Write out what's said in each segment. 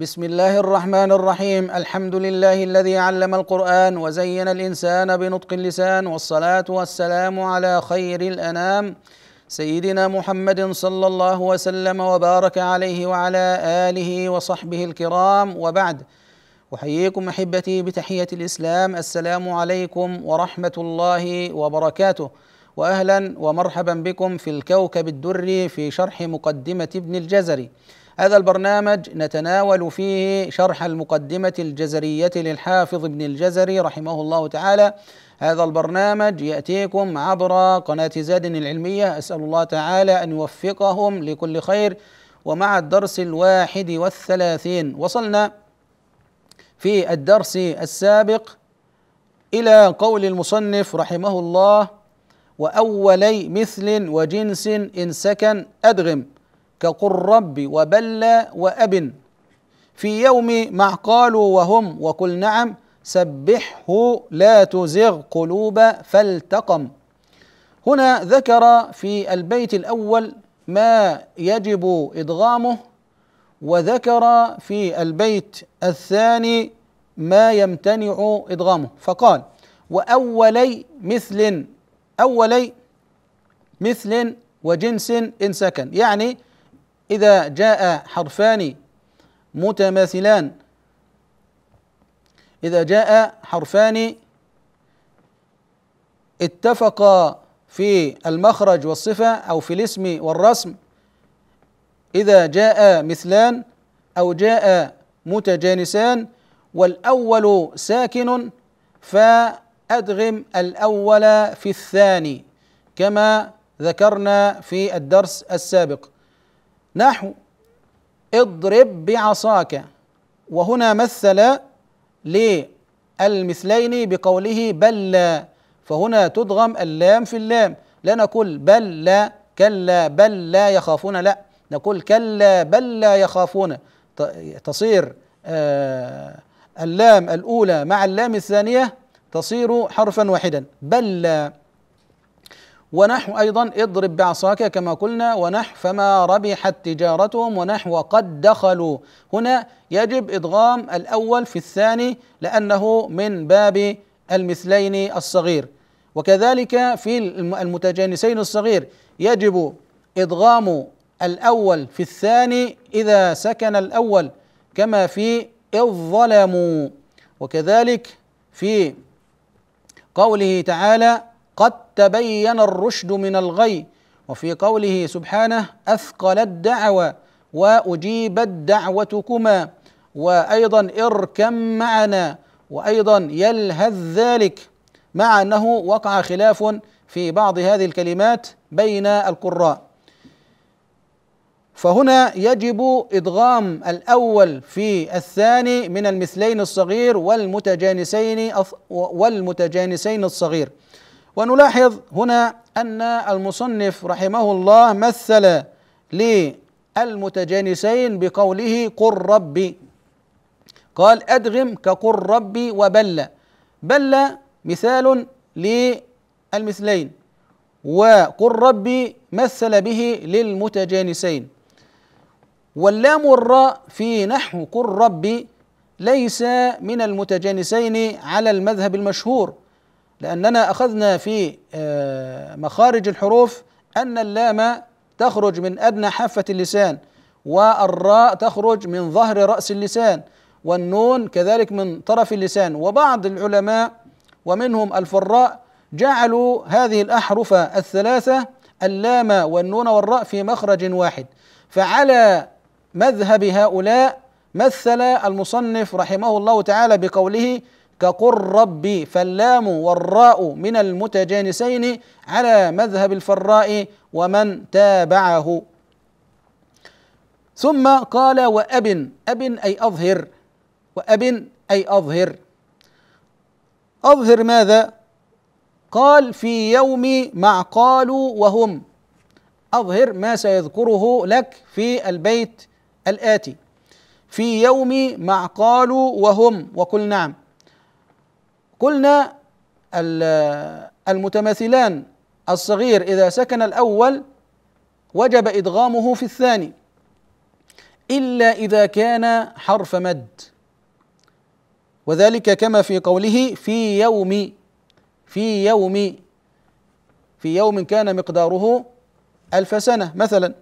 بسم الله الرحمن الرحيم الحمد لله الذي علم القرآن وزين الإنسان بنطق اللسان والصلاة والسلام على خير الأنام سيدنا محمد صلى الله وسلم وبارك عليه وعلى آله وصحبه الكرام وبعد أحييكم أحبتي بتحية الإسلام السلام عليكم ورحمة الله وبركاته وأهلا ومرحبا بكم في الكوكب الدري في شرح مقدمة ابن الجزري هذا البرنامج نتناول فيه شرح المقدمة الجزرية للحافظ ابن الجزري رحمه الله تعالى هذا البرنامج يأتيكم عبر قناة زاد العلمية أسأل الله تعالى أن يوفقهم لكل خير ومع الدرس الواحد والثلاثين وصلنا في الدرس السابق إلى قول المصنف رحمه الله وأولي مثل وجنس إن سكن أدغم كقل رب وبلى وأب في يوم مع قالوا وهم وقل نعم سبحه لا تزغ قلوب فالتقم هنا ذكر في البيت الأول ما يجب إدغامه وذكر في البيت الثاني ما يمتنع إدغامه فقال وأولي مثل أولي مثل وجنس إن سكن يعني إذا جاء حرفان متماثلان إذا جاء حرفان اتفقا في المخرج والصفة أو في الاسم والرسم إذا جاء مثلان أو جاء متجانسان والأول ساكن فأدغم الأول في الثاني كما ذكرنا في الدرس السابق نحو اضرب بعصاك وهنا مثل للمثلين بقوله بل لا فهنا تدغم اللام في اللام لا نقول بل لا كلا بل لا يخافون لا نقول كلا بل لا يخافون تصير آه، اللام الأولى مع اللام الثانية تصير حرفا واحدا بل لا ونحو أيضا اضرب بعصاك كما قلنا ونحو فما ربحت تجارتهم ونحو وقد دخلوا هنا يجب إدغام الأول في الثاني لأنه من باب المثلين الصغير وكذلك في المتجانسين الصغير يجب إدغام الأول في الثاني إذا سكن الأول كما في إذ ظلموا وكذلك في قوله تعالى قد تبين الرشد من الغي وفي قوله سبحانه اثقل الدعوى واجيبت دعوتكما وايضا اركم معنا وايضا يلهث ذلك مع انه وقع خلاف في بعض هذه الكلمات بين القراء فهنا يجب ادغام الاول في الثاني من المثلين الصغير والمتجانسين والمتجانسين الصغير ونلاحظ هنا أن المصنف رحمه الله مثل للمتجانسين بقوله قل ربي قال أدغم كقل ربي وبل بل مثال للمثلين وقل ربي مثل به للمتجانسين واللام الراء في نحو قل ربي ليس من المتجانسين على المذهب المشهور لأننا أخذنا في آه، مخارج الحروف أن اللام تخرج من أدنى حافة اللسان والراء تخرج من ظهر رأس اللسان والنون كذلك من طرف اللسان وبعض العلماء ومنهم الفراء جعلوا هذه الأحرف الثلاثة اللام والنون والراء في مخرج واحد فعلى مذهب هؤلاء مثل المصنف رحمه الله تعالى بقوله كقل ربي فاللام والراء من المتجانسين على مذهب الفراء ومن تابعه ثم قال وأب أب أي أظهر وأب أي أظهر أظهر ماذا؟ قال في يوم مع قالوا وهم أظهر ما سيذكره لك في البيت الآتي في يوم مع قالوا وهم وقل نعم قلنا المتماثلان الصغير إذا سكن الأول وجب إدغامه في الثاني إلا إذا كان حرف مد وذلك كما في قوله في يوم في يوم في يوم كان مقداره ألف سنة مثلا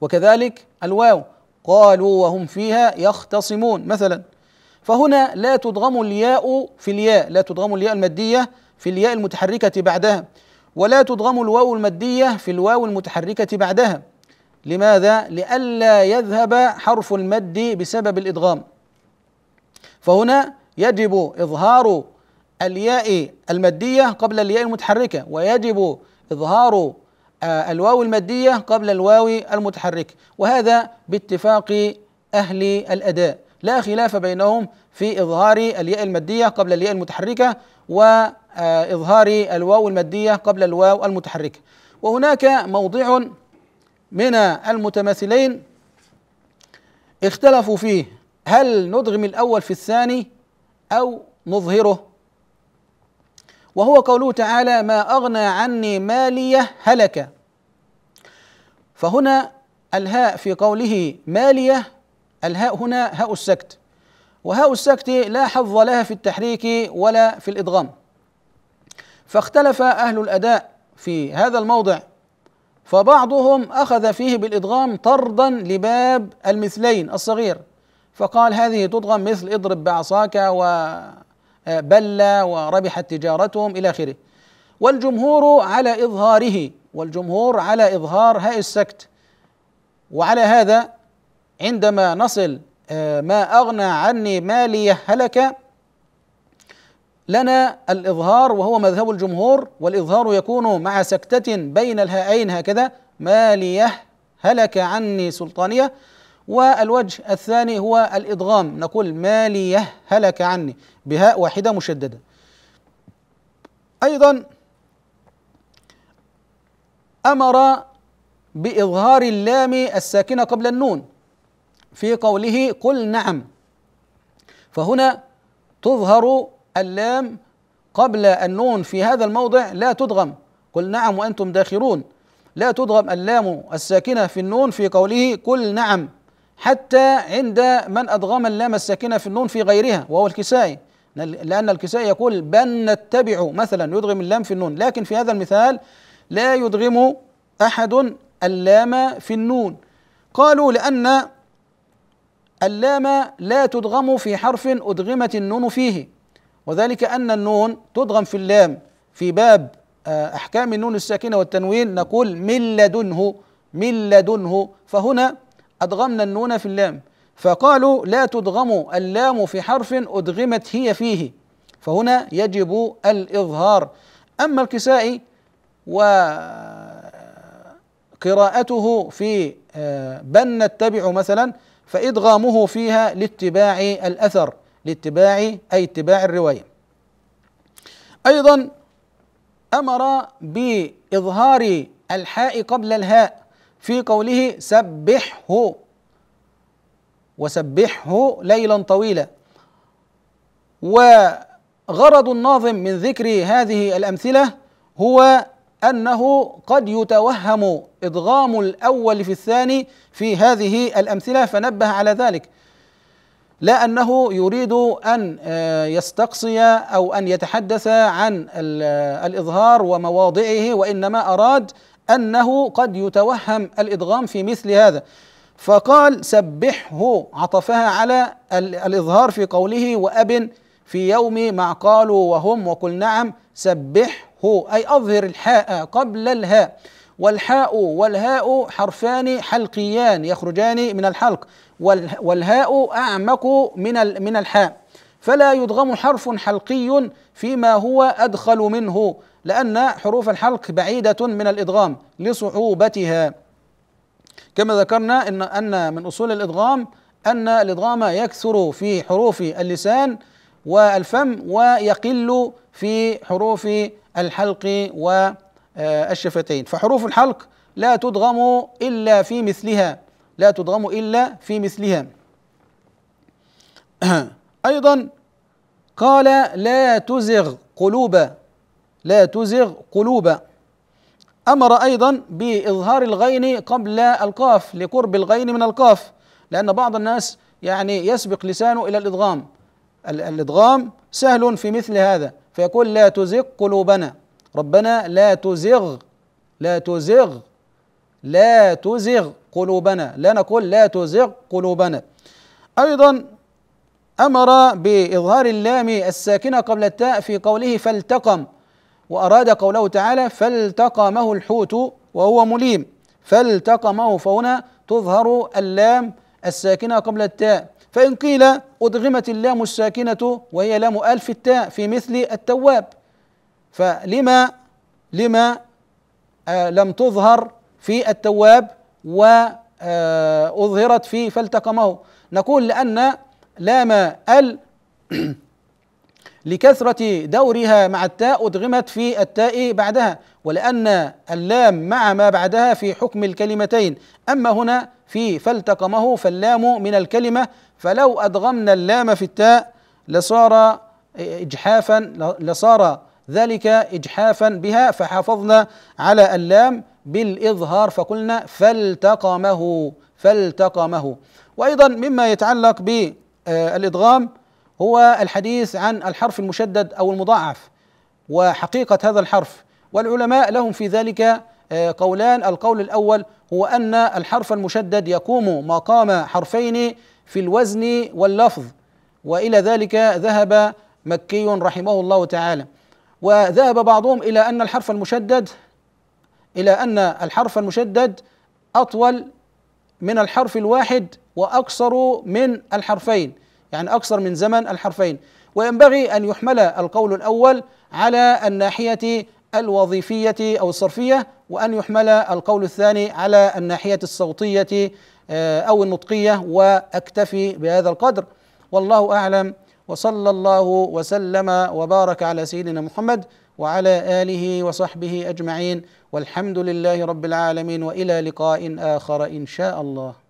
وكذلك الواو قالوا وهم فيها يختصمون مثلا فهنا لا تدغم الياء في الياء لا تدغم الياء المادية في الياء المتحركة بعدها ولا تدغم الواو المادية في الواو المتحركة بعدها لماذا؟ لئلا يذهب حرف المد بسبب الإدغام فهنا يجب إظهار الياء المادية قبل الياء المتحركة ويجب إظهار آه، الواو المادية قبل الواو المتحرك وهذا باتفاق أهل الأداء لا خلاف بينهم في إظهار الياء المادية قبل الياء المتحركة وإظهار آه، الواو المادية قبل الواو المتحركة وهناك موضع من المتماثلين اختلفوا فيه هل ندغم الأول في الثاني أو نظهره وهو قوله تعالى ما أغنى عني مالية هلك فهنا الهاء في قوله مالية الهاء هنا هاء السكت وهاء السكت لا حظ لها في التحريك ولا في الإدغام فاختلف أهل الأداء في هذا الموضع فبعضهم أخذ فيه بالإدغام طردا لباب المثلين الصغير فقال هذه تضغم مثل اضرب بعصاك وبلى آه، وربحت تجارتهم إلى آخره والجمهور على إظهاره والجمهور على إظهار هاء السكت وعلى هذا عندما نصل آه، ما أغنى عني مالي هلك لنا الإظهار وهو مذهب الجمهور والإظهار يكون مع سكتة بين الهائين هكذا مالي هلك عني سلطانية والوجه الثاني هو الإدغام نقول مالي هلك عني بهاء واحدة مشددة أيضا أمر بإظهار اللام الساكنة قبل النون في قوله قل نعم فهنا تظهر اللام قبل النون في هذا الموضع لا تدغم قل نعم وأنتم داخرون لا تدغم اللام الساكنة في النون في قوله قل نعم حتى عند من أدغم اللام الساكنة في النون في غيرها وهو الكسائي لأن الكسائي يقول بل نتبع مثلا يدغم اللام في النون لكن في هذا المثال لا يدغم أحد اللام في النون قالوا لأن اللام لا تدغم في حرف أدغمت النون فيه وذلك أن النون تدغم في اللام في باب آه، أحكام النون الساكنة والتنوين نقول من لدنه من لدنه فهنا أدغمنا النون في اللام فقالوا لا تدغم اللام في حرف أدغمت هي فيه فهنا يجب الإظهار أما الكسائي وقراءته في آه، بن نتبع مثلا فإدغامه فيها لاتباع الأثر لاتباع أي اتباع الرواية أيضا أمر بإظهار الحاء قبل الهاء في قوله سبحه وسبحه ليلا طويلا وغرض الناظم من ذكر هذه الأمثلة هو أنه قد يتوهم إدغام الأول في الثاني في هذه الأمثلة فنبه على ذلك لا أنه يريد أن آه، يستقصي أو أن يتحدث عن آه، الإظهار ومواضعه وإنما أراد أنه قد يتوهم الإدغام في مثل هذا فقال سبحه عطفها على الإظهار في قوله وأب في يوم ما قالوا وهم وقل نعم سبحه هو أي أظهر الحاء قبل الهاء والحاء والهاء حرفان حلقيان يخرجان من الحلق والهاء أعمق من من الحاء فلا يدغم حرف حلقي فيما هو أدخل منه لأن حروف الحلق بعيدة من الإدغام لصعوبتها كما ذكرنا أن أن من أصول الإدغام أن الإدغام يكثر في حروف اللسان والفم ويقل في حروف الحلق والشفتين فحروف الحلق لا تدغم إلا في مثلها لا تدغم إلا في مثلها أيضا قال لا تزغ قلوب لا تزغ قلوب أمر أيضا بإظهار الغين قبل القاف لقرب الغين من القاف لأن بعض الناس يعني يسبق لسانه إلى الإدغام الإدغام سهل في مثل هذا فيقول لا تزغ قلوبنا ربنا لا تزغ لا تزغ لا تزغ قلوبنا لا نقول لا تزغ قلوبنا أيضا أمر بإظهار اللام الساكنة قبل التاء في قوله فالتقم وأراد قوله تعالى فالتقمه الحوت وهو مليم فالتقمه فهنا تظهر اللام الساكنة قبل التاء فإن قيل أدغمت اللام الساكنة وهي لام ألف التاء في مثل التواب فلما لما آه لم تظهر في التواب وأظهرت آه، في فالتقمه نقول لأن لام ال لكثرة دورها مع التاء أدغمت في التاء بعدها ولأن اللام مع ما بعدها في حكم الكلمتين أما هنا في فالتقمه فاللام من الكلمة فلو أدغمنا اللام في التاء لصار إجحافا لصار ذلك إجحافا بها فحافظنا على اللام بالإظهار فقلنا فالتقمه فالتقمه وأيضا مما يتعلق بالإدغام هو الحديث عن الحرف المشدد او المضاعف وحقيقه هذا الحرف والعلماء لهم في ذلك آه، قولان القول الاول هو ان الحرف المشدد يقوم مقام حرفين في الوزن واللفظ والى ذلك ذهب مكي رحمه الله تعالى وذهب بعضهم الى ان الحرف المشدد الى ان الحرف المشدد اطول من الحرف الواحد واقصر من الحرفين يعني أكثر من زمن الحرفين وينبغي أن يحمل القول الأول على الناحية الوظيفية أو الصرفية وأن يحمل القول الثاني على الناحية الصوتية آه، أو النطقية وأكتفي بهذا القدر والله أعلم وصلى الله وسلم وبارك على سيدنا محمد وعلى آله وصحبه أجمعين والحمد لله رب العالمين وإلى لقاء آخر إن شاء الله